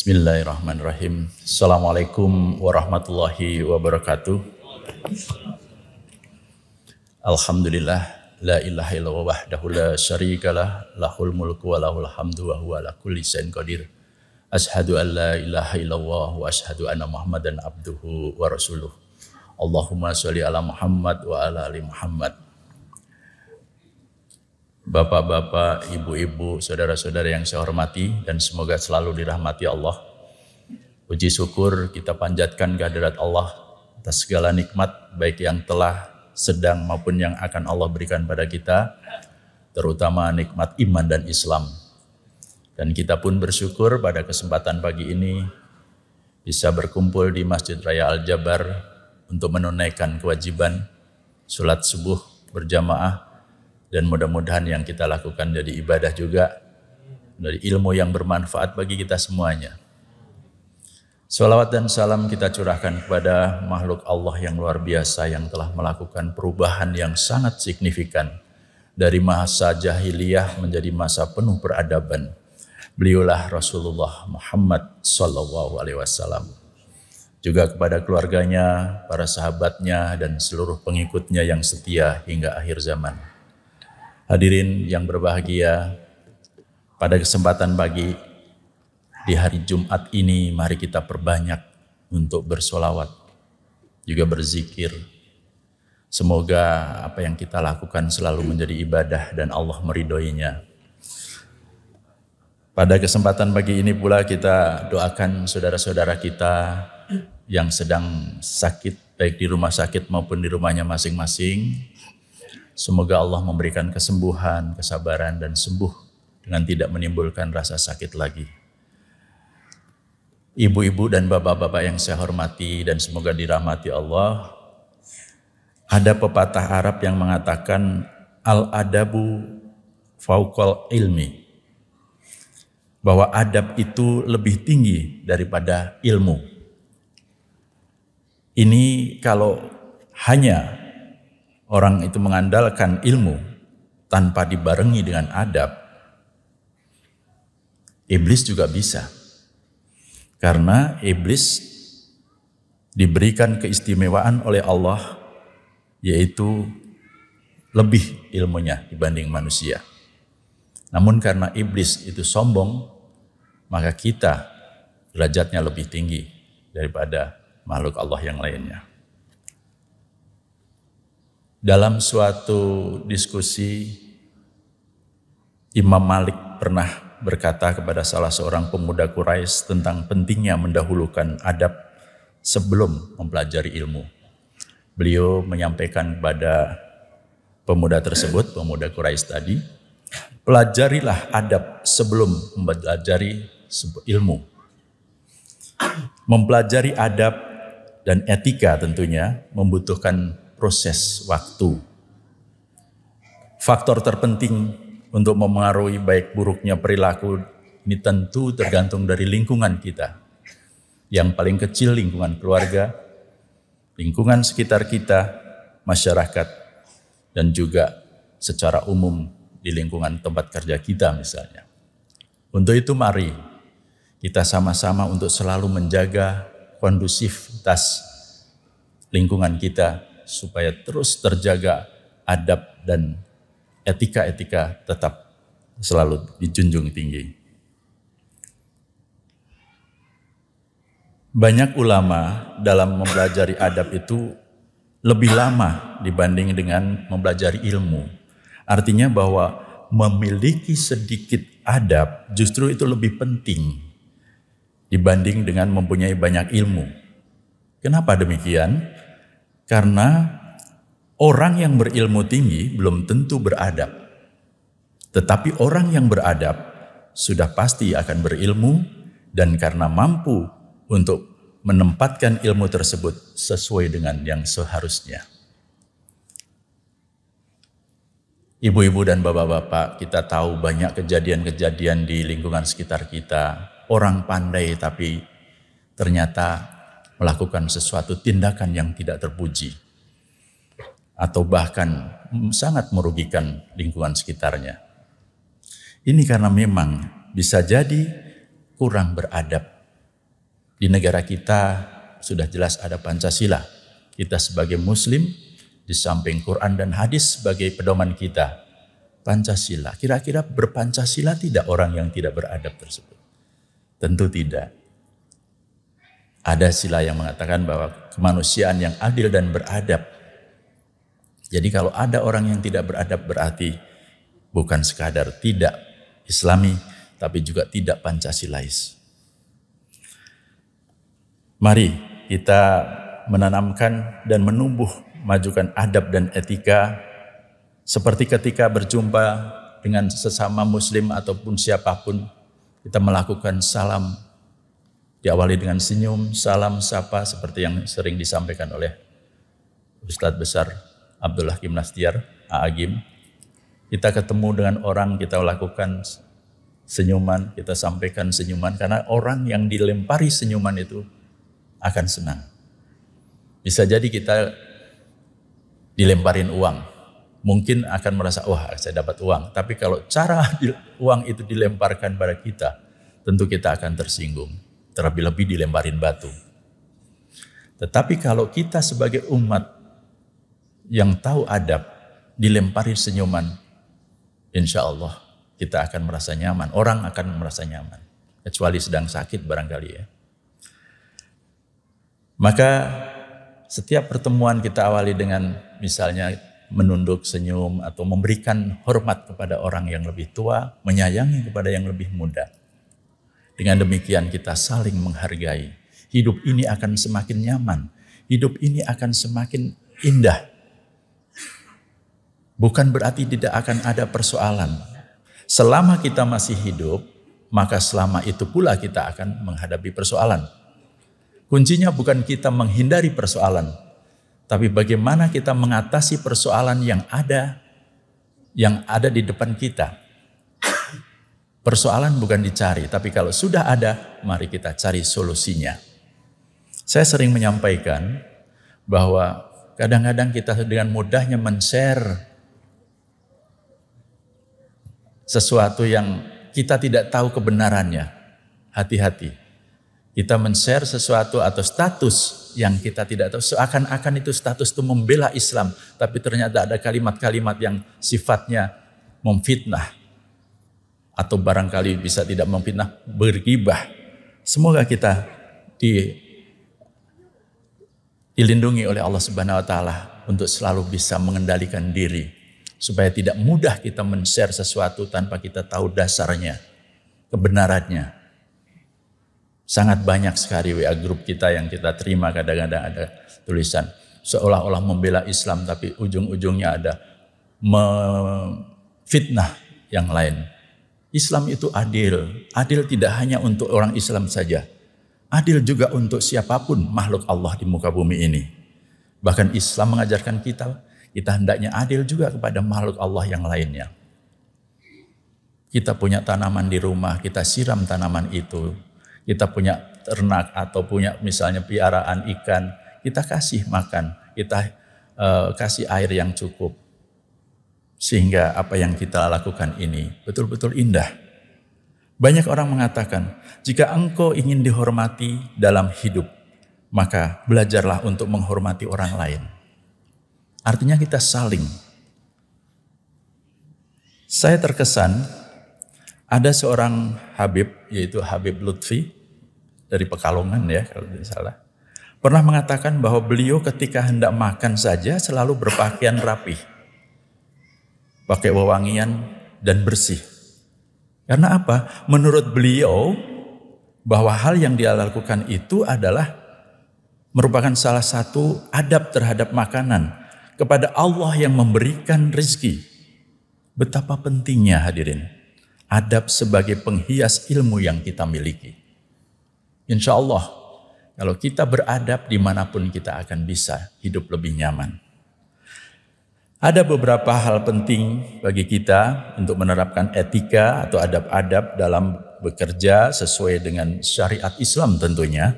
Bismillahirrahmanirrahim. Assalamualaikum warahmatullahi wabarakatuh. Alhamdulillah la ilaha illallah wahdahu la lah. lahul mulku wa lahul hamdu wa huwa ala kulli sayin qadir. Ashadu an la ilaha illallah wa ashadu anna Muhammadan abduhu wa rasuluh. Allahumma salli ala Muhammad wa ala ali Muhammad bapak-bapak, ibu-ibu, saudara-saudara yang saya hormati dan semoga selalu dirahmati Allah. Puji syukur kita panjatkan kehadirat Allah atas segala nikmat baik yang telah sedang maupun yang akan Allah berikan pada kita terutama nikmat iman dan Islam. Dan kita pun bersyukur pada kesempatan pagi ini bisa berkumpul di Masjid Raya Al-Jabar untuk menunaikan kewajiban sulat subuh berjamaah dan mudah-mudahan yang kita lakukan jadi ibadah juga dari ilmu yang bermanfaat bagi kita semuanya. Salawat dan salam kita curahkan kepada makhluk Allah yang luar biasa yang telah melakukan perubahan yang sangat signifikan dari masa jahiliyah menjadi masa penuh peradaban. Beliulah Rasulullah Muhammad Sallallahu Alaihi Wasallam. Juga kepada keluarganya, para sahabatnya, dan seluruh pengikutnya yang setia hingga akhir zaman. Hadirin yang berbahagia, pada kesempatan pagi di hari Jumat ini mari kita perbanyak untuk bersolawat, juga berzikir. Semoga apa yang kita lakukan selalu menjadi ibadah dan Allah meridoinya. Pada kesempatan pagi ini pula kita doakan saudara-saudara kita yang sedang sakit baik di rumah sakit maupun di rumahnya masing-masing Semoga Allah memberikan kesembuhan, kesabaran, dan sembuh dengan tidak menimbulkan rasa sakit lagi. Ibu-ibu dan bapak-bapak yang saya hormati dan semoga dirahmati Allah, ada pepatah Arab yang mengatakan al-adabu fauqal ilmi. Bahwa adab itu lebih tinggi daripada ilmu. Ini kalau hanya orang itu mengandalkan ilmu tanpa dibarengi dengan adab, iblis juga bisa. Karena iblis diberikan keistimewaan oleh Allah yaitu lebih ilmunya dibanding manusia. Namun karena iblis itu sombong, maka kita derajatnya lebih tinggi daripada makhluk Allah yang lainnya. Dalam suatu diskusi, Imam Malik pernah berkata kepada salah seorang pemuda Quraisy tentang pentingnya mendahulukan adab sebelum mempelajari ilmu. Beliau menyampaikan kepada pemuda tersebut, pemuda Quraisy tadi, pelajarilah adab sebelum mempelajari ilmu. Mempelajari adab dan etika tentunya membutuhkan proses waktu. Faktor terpenting untuk memengaruhi baik buruknya perilaku ini tentu tergantung dari lingkungan kita. Yang paling kecil lingkungan keluarga, lingkungan sekitar kita, masyarakat, dan juga secara umum di lingkungan tempat kerja kita misalnya. Untuk itu mari kita sama-sama untuk selalu menjaga kondusivitas lingkungan kita supaya terus terjaga adab dan etika-etika tetap selalu dijunjung tinggi. Banyak ulama dalam mempelajari adab itu lebih lama dibanding dengan mempelajari ilmu. Artinya bahwa memiliki sedikit adab justru itu lebih penting dibanding dengan mempunyai banyak ilmu. Kenapa demikian? Karena orang yang berilmu tinggi belum tentu beradab. Tetapi orang yang beradab sudah pasti akan berilmu dan karena mampu untuk menempatkan ilmu tersebut sesuai dengan yang seharusnya. Ibu-ibu dan bapak-bapak, kita tahu banyak kejadian-kejadian di lingkungan sekitar kita. Orang pandai tapi ternyata melakukan sesuatu tindakan yang tidak terpuji atau bahkan sangat merugikan lingkungan sekitarnya. Ini karena memang bisa jadi kurang beradab. Di negara kita sudah jelas ada Pancasila. Kita sebagai muslim di samping Quran dan hadis sebagai pedoman kita. Pancasila. Kira-kira berpancasila tidak orang yang tidak beradab tersebut? Tentu tidak. Ada sila yang mengatakan bahwa kemanusiaan yang adil dan beradab. Jadi kalau ada orang yang tidak beradab berarti bukan sekadar tidak islami, tapi juga tidak Pancasilais. Mari kita menanamkan dan menumbuh majukan adab dan etika seperti ketika berjumpa dengan sesama muslim ataupun siapapun kita melakukan salam diawali dengan senyum, salam, sapa seperti yang sering disampaikan oleh Ustadz Besar Abdullah Kim Gimnastiar, Aagim. Kita ketemu dengan orang, kita lakukan senyuman, kita sampaikan senyuman karena orang yang dilempari senyuman itu akan senang. Bisa jadi kita dilemparin uang, mungkin akan merasa wah saya dapat uang. Tapi kalau cara uang itu dilemparkan pada kita, tentu kita akan tersinggung terlebih-lebih dilemparin batu. Tetapi kalau kita sebagai umat yang tahu adab, dilemparin senyuman, insya Allah kita akan merasa nyaman, orang akan merasa nyaman. Kecuali sedang sakit barangkali ya. Maka setiap pertemuan kita awali dengan misalnya menunduk senyum atau memberikan hormat kepada orang yang lebih tua, menyayangi kepada yang lebih muda. Dengan demikian kita saling menghargai. Hidup ini akan semakin nyaman. Hidup ini akan semakin indah. Bukan berarti tidak akan ada persoalan. Selama kita masih hidup, maka selama itu pula kita akan menghadapi persoalan. Kuncinya bukan kita menghindari persoalan, tapi bagaimana kita mengatasi persoalan yang ada yang ada di depan kita. Persoalan bukan dicari, tapi kalau sudah ada, mari kita cari solusinya. Saya sering menyampaikan bahwa kadang-kadang kita dengan mudahnya men-share sesuatu yang kita tidak tahu kebenarannya. Hati-hati. Kita men-share sesuatu atau status yang kita tidak tahu. Seakan-akan itu status itu membela Islam. Tapi ternyata ada kalimat-kalimat yang sifatnya memfitnah atau barangkali bisa tidak memfitnah bergibah. Semoga kita di, dilindungi oleh Allah Subhanahu wa taala untuk selalu bisa mengendalikan diri supaya tidak mudah kita men-share sesuatu tanpa kita tahu dasarnya, kebenarannya. Sangat banyak sekali WA grup kita yang kita terima kadang-kadang ada tulisan seolah-olah membela Islam tapi ujung-ujungnya ada memfitnah yang lain. Islam itu adil. Adil tidak hanya untuk orang Islam saja. Adil juga untuk siapapun makhluk Allah di muka bumi ini. Bahkan Islam mengajarkan kita, kita hendaknya adil juga kepada makhluk Allah yang lainnya. Kita punya tanaman di rumah, kita siram tanaman itu. Kita punya ternak atau punya misalnya piaraan ikan, kita kasih makan, kita uh, kasih air yang cukup sehingga apa yang kita lakukan ini betul-betul indah. Banyak orang mengatakan, jika engkau ingin dihormati dalam hidup, maka belajarlah untuk menghormati orang lain. Artinya kita saling. Saya terkesan ada seorang Habib, yaitu Habib Lutfi, dari Pekalongan ya kalau tidak salah. Pernah mengatakan bahwa beliau ketika hendak makan saja selalu berpakaian rapih pakai wewangian dan bersih. Karena apa? Menurut beliau bahwa hal yang dia lakukan itu adalah merupakan salah satu adab terhadap makanan kepada Allah yang memberikan rezeki. Betapa pentingnya hadirin adab sebagai penghias ilmu yang kita miliki. Insya Allah, kalau kita beradab dimanapun kita akan bisa hidup lebih nyaman. Ada beberapa hal penting bagi kita untuk menerapkan etika atau adab-adab dalam bekerja sesuai dengan syariat Islam tentunya.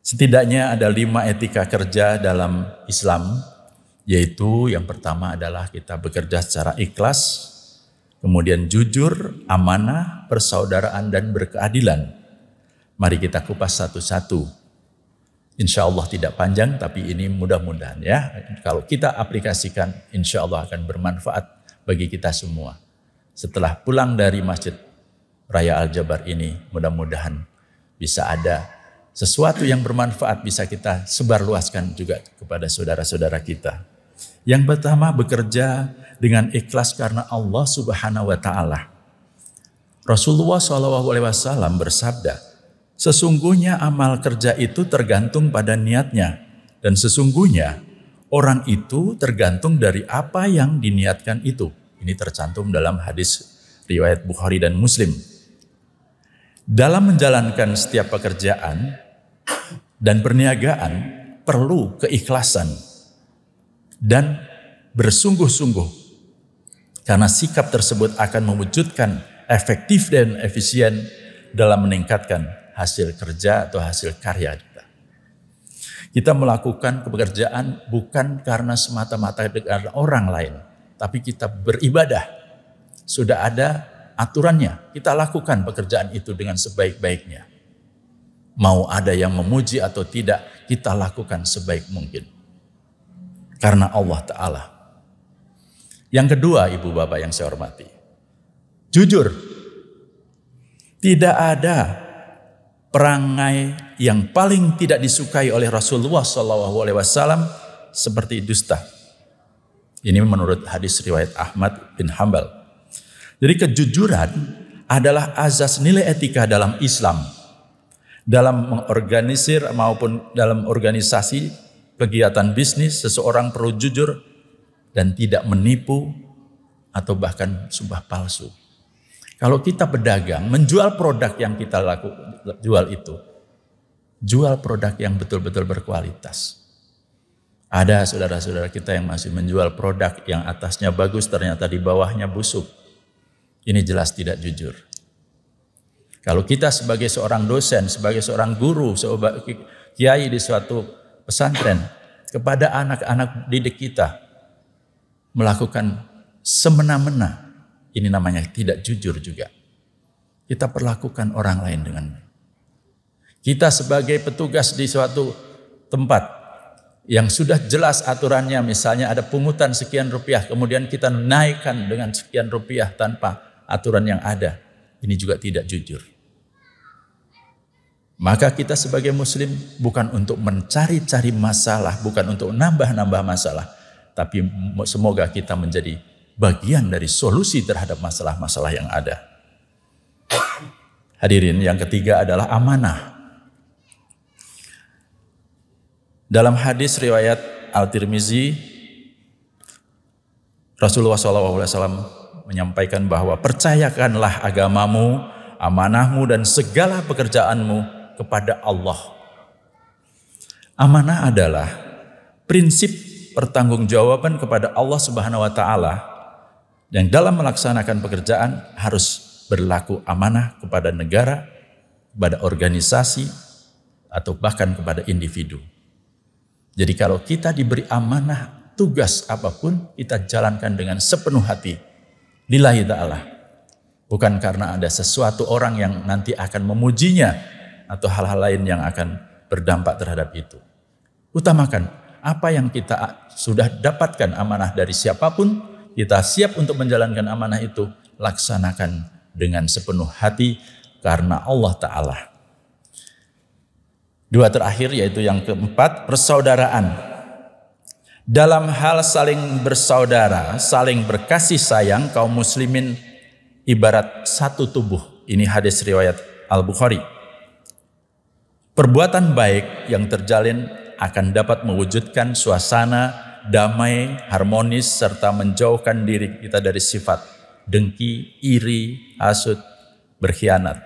Setidaknya ada lima etika kerja dalam Islam, yaitu yang pertama adalah kita bekerja secara ikhlas, kemudian jujur, amanah, persaudaraan, dan berkeadilan. Mari kita kupas satu-satu Insya Allah tidak panjang, tapi ini mudah-mudahan ya. Kalau kita aplikasikan, insya Allah akan bermanfaat bagi kita semua. Setelah pulang dari Masjid Raya Al-Jabar ini, mudah-mudahan bisa ada sesuatu yang bermanfaat bisa kita sebarluaskan juga kepada saudara-saudara kita. Yang pertama bekerja dengan ikhlas karena Allah Subhanahu wa taala. Rasulullah SAW bersabda, Sesungguhnya amal kerja itu tergantung pada niatnya, dan sesungguhnya orang itu tergantung dari apa yang diniatkan itu. Ini tercantum dalam hadis riwayat Bukhari dan Muslim. Dalam menjalankan setiap pekerjaan dan perniagaan perlu keikhlasan dan bersungguh-sungguh. Karena sikap tersebut akan mewujudkan efektif dan efisien dalam meningkatkan hasil kerja atau hasil karya kita. Kita melakukan pekerjaan bukan karena semata-mata dengan orang lain, tapi kita beribadah. Sudah ada aturannya, kita lakukan pekerjaan itu dengan sebaik-baiknya. Mau ada yang memuji atau tidak, kita lakukan sebaik mungkin. Karena Allah Ta'ala. Yang kedua, Ibu Bapak yang saya hormati. Jujur, tidak ada perangai yang paling tidak disukai oleh Rasulullah Shallallahu Alaihi Wasallam seperti dusta. Ini menurut hadis riwayat Ahmad bin Hambal. Jadi kejujuran adalah azas nilai etika dalam Islam. Dalam mengorganisir maupun dalam organisasi kegiatan bisnis, seseorang perlu jujur dan tidak menipu atau bahkan sumpah palsu. Kalau kita berdagang, menjual produk yang kita laku jual itu. Jual produk yang betul-betul berkualitas. Ada saudara-saudara kita yang masih menjual produk yang atasnya bagus ternyata di bawahnya busuk. Ini jelas tidak jujur. Kalau kita sebagai seorang dosen, sebagai seorang guru, sebagai kiai di suatu pesantren, kepada anak-anak didik kita melakukan semena-mena ini namanya tidak jujur juga. Kita perlakukan orang lain dengan baik. Kita sebagai petugas di suatu tempat yang sudah jelas aturannya misalnya ada pungutan sekian rupiah kemudian kita naikkan dengan sekian rupiah tanpa aturan yang ada. Ini juga tidak jujur. Maka kita sebagai muslim bukan untuk mencari-cari masalah, bukan untuk nambah-nambah masalah, tapi semoga kita menjadi bagian dari solusi terhadap masalah-masalah yang ada. Hadirin, yang ketiga adalah amanah. Dalam hadis riwayat Al-Tirmizi, Rasulullah SAW menyampaikan bahwa percayakanlah agamamu, amanahmu, dan segala pekerjaanmu kepada Allah. Amanah adalah prinsip pertanggungjawaban kepada Allah Subhanahu wa Ta'ala yang dalam melaksanakan pekerjaan harus berlaku amanah kepada negara, kepada organisasi, atau bahkan kepada individu. Jadi kalau kita diberi amanah tugas apapun, kita jalankan dengan sepenuh hati. Lillahi ta'ala. Bukan karena ada sesuatu orang yang nanti akan memujinya atau hal-hal lain yang akan berdampak terhadap itu. Utamakan apa yang kita sudah dapatkan amanah dari siapapun, kita siap untuk menjalankan amanah itu, laksanakan dengan sepenuh hati karena Allah Ta'ala. Dua terakhir yaitu yang keempat, persaudaraan. Dalam hal saling bersaudara, saling berkasih sayang kaum muslimin ibarat satu tubuh. Ini hadis riwayat Al-Bukhari. Perbuatan baik yang terjalin akan dapat mewujudkan suasana damai, harmonis, serta menjauhkan diri kita dari sifat dengki, iri, hasut, berkhianat.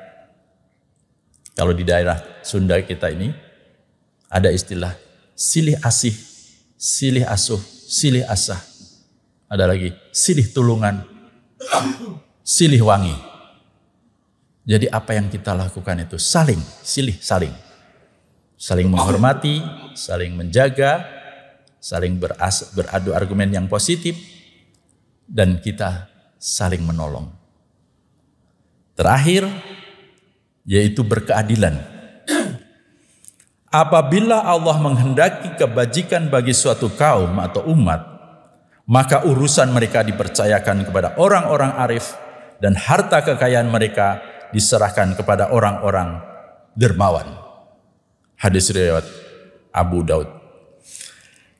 Kalau di daerah Sunda kita ini, ada istilah silih asih, silih asuh, silih asah. Ada lagi silih tulungan, silih wangi. Jadi apa yang kita lakukan itu saling, silih saling. Saling menghormati, saling menjaga, saling beras, beradu argumen yang positif, dan kita saling menolong. Terakhir, yaitu berkeadilan. Apabila Allah menghendaki kebajikan bagi suatu kaum atau umat, maka urusan mereka dipercayakan kepada orang-orang arif dan harta kekayaan mereka diserahkan kepada orang-orang dermawan. Hadis riwayat Abu Daud.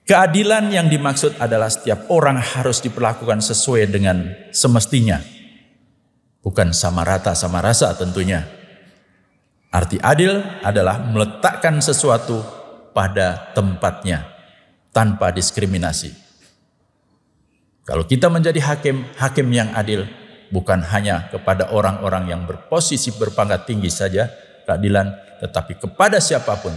Keadilan yang dimaksud adalah setiap orang harus diperlakukan sesuai dengan semestinya. Bukan sama rata sama rasa tentunya. Arti adil adalah meletakkan sesuatu pada tempatnya tanpa diskriminasi. Kalau kita menjadi hakim, hakim yang adil bukan hanya kepada orang-orang yang berposisi berpangkat tinggi saja keadilan, tetapi kepada siapapun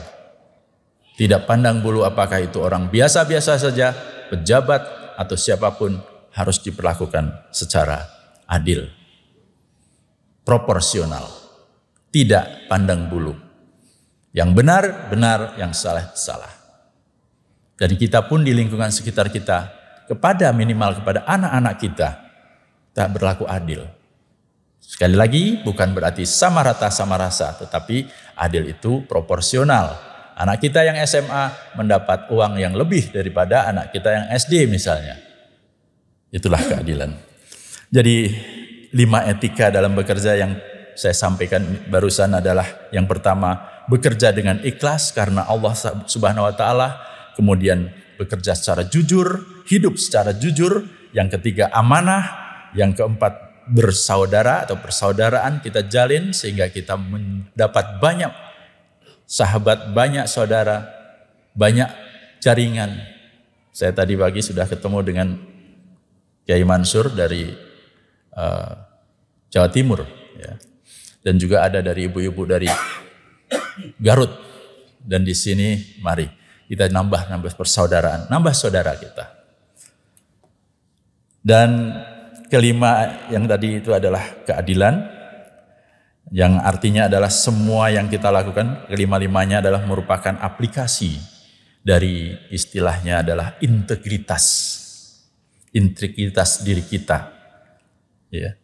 tidak pandang bulu apakah itu orang biasa-biasa saja, pejabat, atau siapapun harus diperlakukan secara adil. Proporsional. Tidak pandang bulu. Yang benar, benar. Yang salah, salah. Dan kita pun di lingkungan sekitar kita, kepada minimal kepada anak-anak kita, tak berlaku adil. Sekali lagi, bukan berarti sama rata sama rasa, tetapi adil itu proporsional anak kita yang SMA mendapat uang yang lebih daripada anak kita yang SD misalnya. Itulah keadilan. Jadi lima etika dalam bekerja yang saya sampaikan barusan adalah yang pertama bekerja dengan ikhlas karena Allah Subhanahu wa taala, kemudian bekerja secara jujur, hidup secara jujur, yang ketiga amanah, yang keempat bersaudara atau persaudaraan kita jalin sehingga kita mendapat banyak sahabat, banyak saudara, banyak jaringan. Saya tadi pagi sudah ketemu dengan Kiai Mansur dari uh, Jawa Timur, ya. dan juga ada dari ibu-ibu dari Garut. Dan di sini, mari kita nambah nambah persaudaraan, nambah saudara kita. Dan kelima yang tadi itu adalah keadilan, yang artinya adalah semua yang kita lakukan kelima-limanya adalah merupakan aplikasi dari istilahnya adalah integritas integritas diri kita ya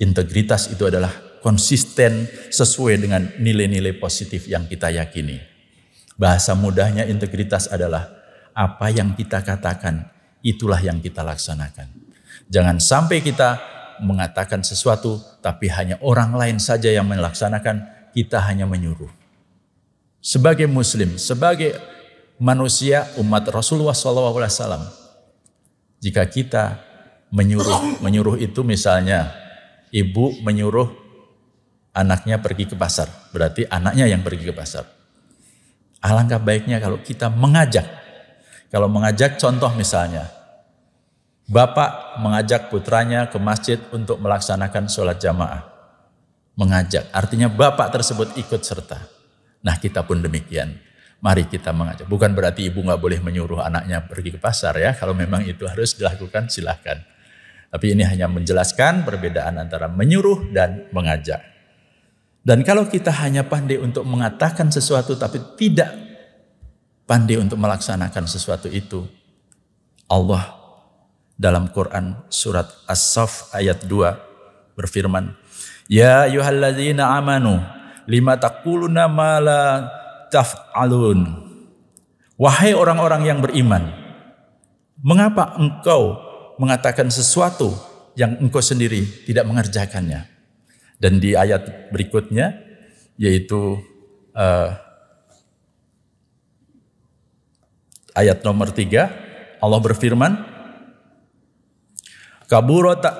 integritas itu adalah konsisten sesuai dengan nilai-nilai positif yang kita yakini bahasa mudahnya integritas adalah apa yang kita katakan itulah yang kita laksanakan jangan sampai kita mengatakan sesuatu, tapi hanya orang lain saja yang melaksanakan, kita hanya menyuruh. Sebagai Muslim, sebagai manusia umat Rasulullah SAW, jika kita menyuruh, menyuruh itu misalnya ibu menyuruh anaknya pergi ke pasar, berarti anaknya yang pergi ke pasar. Alangkah baiknya kalau kita mengajak, kalau mengajak contoh misalnya, Bapak mengajak putranya ke masjid untuk melaksanakan sholat jamaah. Mengajak, artinya bapak tersebut ikut serta. Nah kita pun demikian. Mari kita mengajak. Bukan berarti ibu nggak boleh menyuruh anaknya pergi ke pasar ya. Kalau memang itu harus dilakukan silahkan. Tapi ini hanya menjelaskan perbedaan antara menyuruh dan mengajak. Dan kalau kita hanya pandai untuk mengatakan sesuatu tapi tidak pandai untuk melaksanakan sesuatu itu, Allah dalam Quran surat As-Saff ayat 2 berfirman, Ya ayuhalladzina amanu lima taquluna ma la taf'alun. Wahai orang-orang yang beriman, mengapa engkau mengatakan sesuatu yang engkau sendiri tidak mengerjakannya? Dan di ayat berikutnya, yaitu uh, ayat nomor tiga, Allah berfirman, kaburata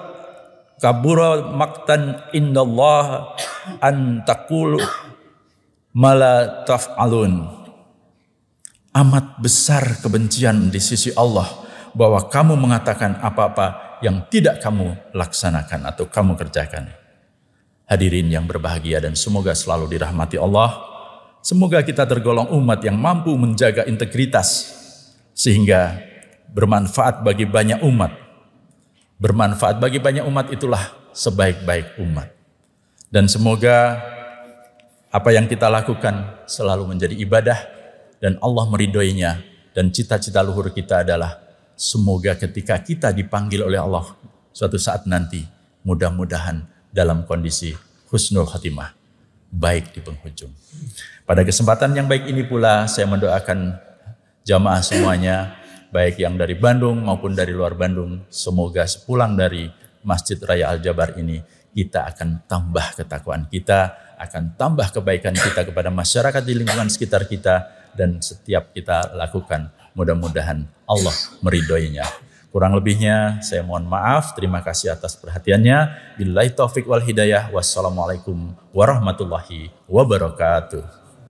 kabura maktan indallah an taqulu mala taf'alun amat besar kebencian di sisi Allah bahwa kamu mengatakan apa-apa yang tidak kamu laksanakan atau kamu kerjakan. Hadirin yang berbahagia dan semoga selalu dirahmati Allah. Semoga kita tergolong umat yang mampu menjaga integritas sehingga bermanfaat bagi banyak umat bermanfaat bagi banyak umat itulah sebaik-baik umat. Dan semoga apa yang kita lakukan selalu menjadi ibadah dan Allah meridhoinya dan cita-cita luhur kita adalah semoga ketika kita dipanggil oleh Allah suatu saat nanti mudah-mudahan dalam kondisi husnul khatimah baik di penghujung. Pada kesempatan yang baik ini pula saya mendoakan jamaah semuanya baik yang dari Bandung maupun dari luar Bandung. Semoga sepulang dari Masjid Raya Al-Jabar ini kita akan tambah ketakuan kita, akan tambah kebaikan kita kepada masyarakat di lingkungan sekitar kita dan setiap kita lakukan mudah-mudahan Allah meridhoinya. Kurang lebihnya saya mohon maaf. Terima kasih atas perhatiannya. Billahi taufik wal hidayah. Wassalamualaikum warahmatullahi wabarakatuh.